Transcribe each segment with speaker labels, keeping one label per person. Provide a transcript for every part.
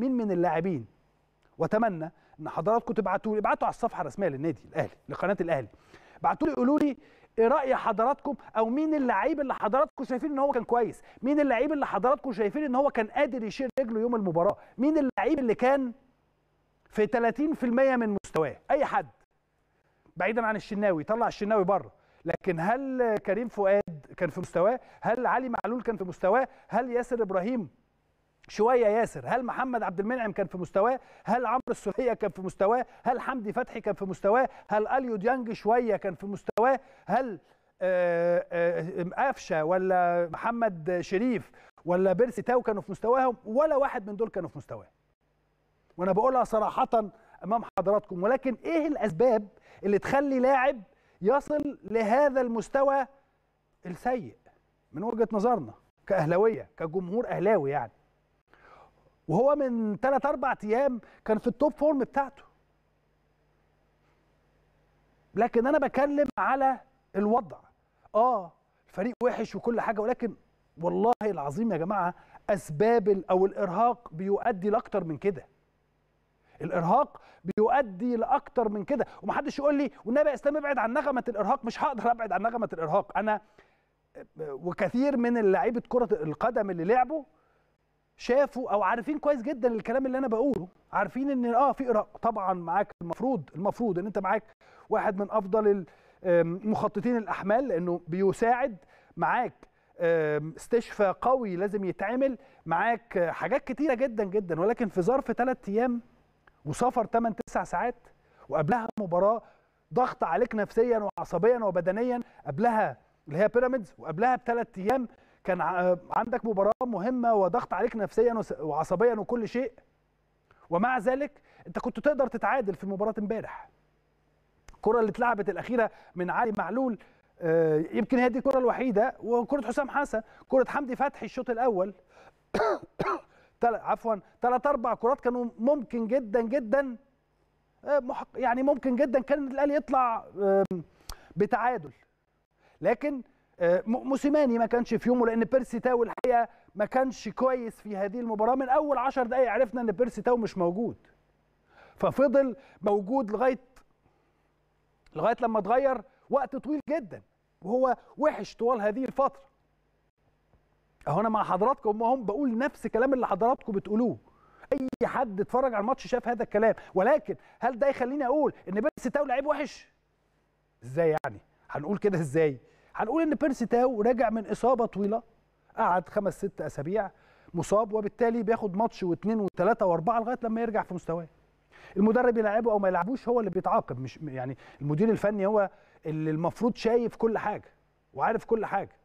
Speaker 1: مين من اللاعبين واتمنى ان حضراتكم تبعتوا لي ابعتوا على الصفحه الرسميه للنادي الاهلي لقناه الاهلي ابعتوا لي قولوا لي ايه راي حضراتكم او مين اللعيب اللي حضراتكم شايفين ان هو كان كويس مين اللعيب اللي حضراتكم شايفين ان هو كان قادر يشيل رجله يوم المباراه مين اللعيب اللي كان في 30% من مستواه اي حد بعيدا عن الشناوي طلع الشناوي بره لكن هل كريم فؤاد كان في مستواه هل علي معلول كان في مستواه هل ياسر ابراهيم شويه ياسر هل محمد عبد المنعم كان في مستواه هل عمرو السوليه كان في مستواه هل حمدي فتحي كان في مستواه هل اليو ديانج شويه كان في مستواه هل آه، آه، قفشه ولا محمد شريف ولا بيرسي تاو كانوا في مستواهم ولا واحد من دول كانوا في مستواه وانا بقولها صراحه امام حضراتكم ولكن ايه الاسباب اللي تخلي لاعب يصل لهذا المستوى السيء من وجهه نظرنا كاهلاويه كجمهور اهلاوي يعني وهو من 3 4 ايام كان في التوب فورم بتاعته لكن انا بكلم على الوضع اه الفريق وحش وكل حاجه ولكن والله العظيم يا جماعه اسباب او الارهاق بيؤدي لاكتر من كده الارهاق بيؤدي لاكتر من كده ومحدش يقول لي والنبي يا اسلام ابعد عن نغمه الارهاق مش هقدر ابعد عن نغمه الارهاق انا وكثير من لعيبه كره القدم اللي لعبوا شافوا او عارفين كويس جدا الكلام اللي انا بقوله عارفين ان اه في طبعا معاك المفروض المفروض ان انت معاك واحد من افضل مخططين الاحمال لانه بيساعد معاك استشفاء قوي لازم يتعمل معاك حاجات كتيره جدا جدا ولكن في ظرف ثلاث ايام وسفر 8 9 ساعات وقبلها مباراه ضغط عليك نفسيا وعصبيا وبدنيا قبلها اللي هي بيراميدز وقبلها بثلاث ايام كان عندك مباراه مهمه وضغط عليك نفسيا وعصبيا وكل شيء ومع ذلك انت كنت تقدر تتعادل في مباراه امبارح الكره اللي اتلعبت الاخيره من علي معلول آه، يمكن هي دي الكره الوحيده وكره حسام حسن كره حمدي فتحي الشوط الاول عفوا ثلاث اربع كرات كانوا ممكن جدا جدا آه، يعني ممكن جدا كان الاهلي يطلع بتعادل لكن آه، موسيماني ما كانش في يومه لان بيرسي تاو الحقيقه ما كانش كويس في هذه المباراه من اول 10 دقائق عرفنا ان بيرسي تاو مش موجود ففضل موجود لغايه لغايه لما اتغير وقت طويل جدا وهو وحش طوال هذه الفتره اهو انا مع حضراتكم هم بقول نفس الكلام اللي حضراتكم بتقولوه اي حد اتفرج على الماتش شاف هذا الكلام ولكن هل ده يخليني اقول ان بيرسي تاو لعيب وحش ازاي يعني هنقول كده ازاي هنقول ان بيرسي تاو راجع من اصابه طويله قعد خمس ست اسابيع مصاب وبالتالي بياخد ماتش واثنين وثلاثه واربعه لغايه لما يرجع في مستواه. المدرب يلعبه او ما يلعبوش هو اللي بيتعاقب مش يعني المدير الفني هو اللي المفروض شايف كل حاجه وعارف كل حاجه.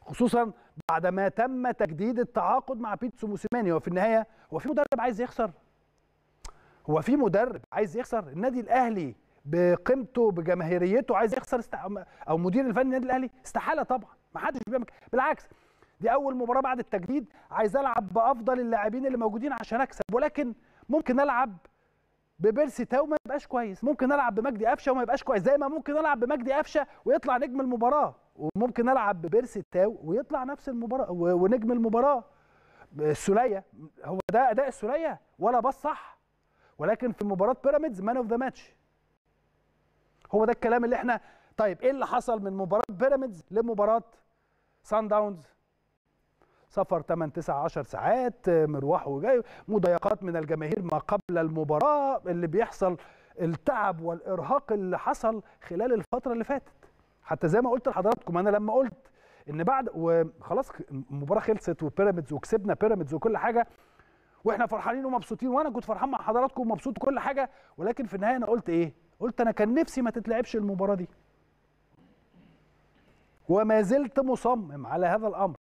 Speaker 1: خصوصا بعد ما تم تجديد التعاقد مع بيتسو موسيماني وفي النهايه هو في مدرب عايز يخسر؟ هو في مدرب عايز يخسر؟ النادي الاهلي بقيمته بجماهيريته عايز يخسر است... او مدير الفني النادي الاهلي استحاله طبعا ما حدش بيعمل بالعكس دي اول مباراه بعد التجديد عايز العب بافضل اللاعبين اللي موجودين عشان اكسب ولكن ممكن العب ببيرسي تاو ما يبقاش كويس ممكن العب بمجدي قفشه وما يبقاش كويس زي ما ممكن العب بمجدي قفشه ويطلع نجم المباراه وممكن العب ببيرسي تاو ويطلع نفس المباراه ونجم المباراه السوليه هو ده اداء السوليه ولا باص صح ولكن في مباراه بيراميدز مان اوف ذا ماتش هو ده الكلام اللي احنا طيب ايه اللي حصل من مباراه بيراميدز لمباراه سان داونز سفر 8 9 10 ساعات مروح وجاي مضايقات من الجماهير ما قبل المباراه اللي بيحصل التعب والارهاق اللي حصل خلال الفتره اللي فاتت حتى زي ما قلت لحضراتكم انا لما قلت ان بعد وخلاص المباراه خلصت وبيراميدز وكسبنا بيراميدز وكل حاجه واحنا فرحانين ومبسوطين وانا كنت فرحان مع حضراتكم ومبسوط كل حاجه ولكن في النهايه انا قلت ايه قلت انا كان نفسي ما تتلعبش المباراه دي وما زلت مصمم على هذا الامر